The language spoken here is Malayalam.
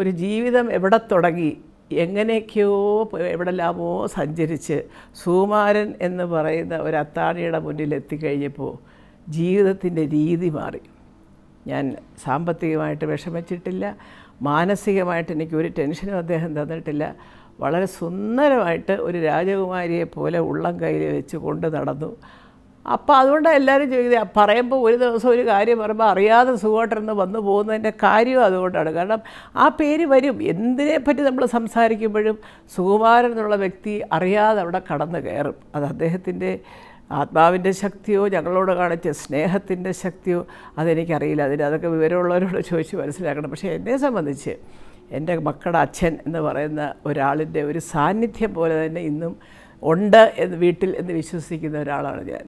ഒരു ജീവിതം എവിടെ തുടങ്ങി എങ്ങനെയൊക്കെയോ എവിടെല്ലാമോ സഞ്ചരിച്ച് സൂമാരൻ എന്ന് പറയുന്ന ഒരു അത്താണിയുടെ മുന്നിൽ എത്തിക്കഴിഞ്ഞപ്പോൾ ജീവിതത്തിൻ്റെ രീതി മാറി ഞാൻ സാമ്പത്തികമായിട്ട് വിഷമിച്ചിട്ടില്ല മാനസികമായിട്ട് എനിക്ക് ഒരു ടെൻഷനും അദ്ദേഹം തന്നിട്ടില്ല വളരെ സുന്ദരമായിട്ട് ഒരു രാജകുമാരിയെ പോലെ ഉള്ളം കയ്യിൽ വെച്ച് കൊണ്ട് നടന്നു അപ്പോൾ അതുകൊണ്ടാണ് എല്ലാവരും ചോദിക്കുന്നത് പറയുമ്പോൾ ഒരു ദിവസം ഒരു കാര്യം പറയുമ്പോൾ അറിയാതെ സുഖമായിട്ടിരുന്ന് വന്നു പോകുന്നതിൻ്റെ കാര്യം അതുകൊണ്ടാണ് കാരണം ആ പേര് വരും എന്തിനെപ്പറ്റി നമ്മൾ സംസാരിക്കുമ്പോഴും സുകുമാരൻ എന്നുള്ള വ്യക്തി അറിയാതെ അവിടെ കടന്നു കയറും അത് അദ്ദേഹത്തിൻ്റെ ആത്മാവിൻ്റെ ശക്തിയോ ഞങ്ങളോട് കാണിച്ച സ്നേഹത്തിൻ്റെ ശക്തിയോ അതെനിക്കറിയില്ല അതിന് അതൊക്കെ വിവരമുള്ളവരോട് ചോദിച്ച് മനസ്സിലാക്കണം പക്ഷേ എന്നെ സംബന്ധിച്ച് എൻ്റെ മക്കളുടെ അച്ഛൻ എന്ന് പറയുന്ന ഒരാളിൻ്റെ ഒരു സാന്നിധ്യം പോലെ തന്നെ ഇന്നും ഉണ്ട് എന്ന് വീട്ടിൽ എന്ന് വിശ്വസിക്കുന്ന ഒരാളാണ് ഞാൻ